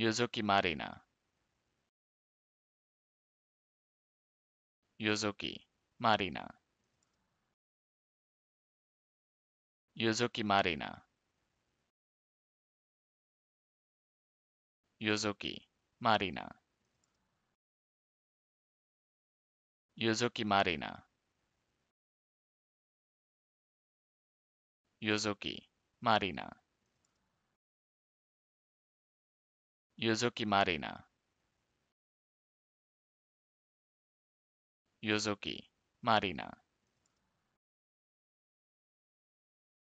Yuzuki Marina. Yuzuki Marina. Yuzuki Marina. Yuzuki Marina. Yuzuki Marina. Yuzuki Marina. Yuzuki Marina. Yuzuki Marina.